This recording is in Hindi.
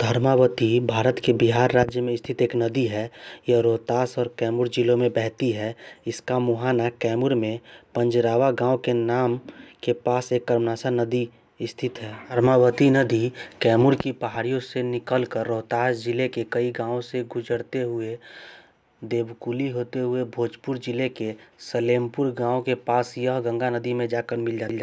धर्मावती भारत के बिहार राज्य में स्थित एक नदी है यह रोहतास और कैमूर जिलों में बहती है इसका मुहाना कैमूर में पंजरावा गाँव के नाम के पास एक कर्मनाशा नदी स्थित है धर्मावती नदी कैमूर की पहाड़ियों से निकलकर रोहतास जिले के कई गाँवों से गुजरते हुए देवकुली होते हुए भोजपुर जिले के सलेमपुर गाँव के पास यह गंगा नदी में जाकर मिल जाती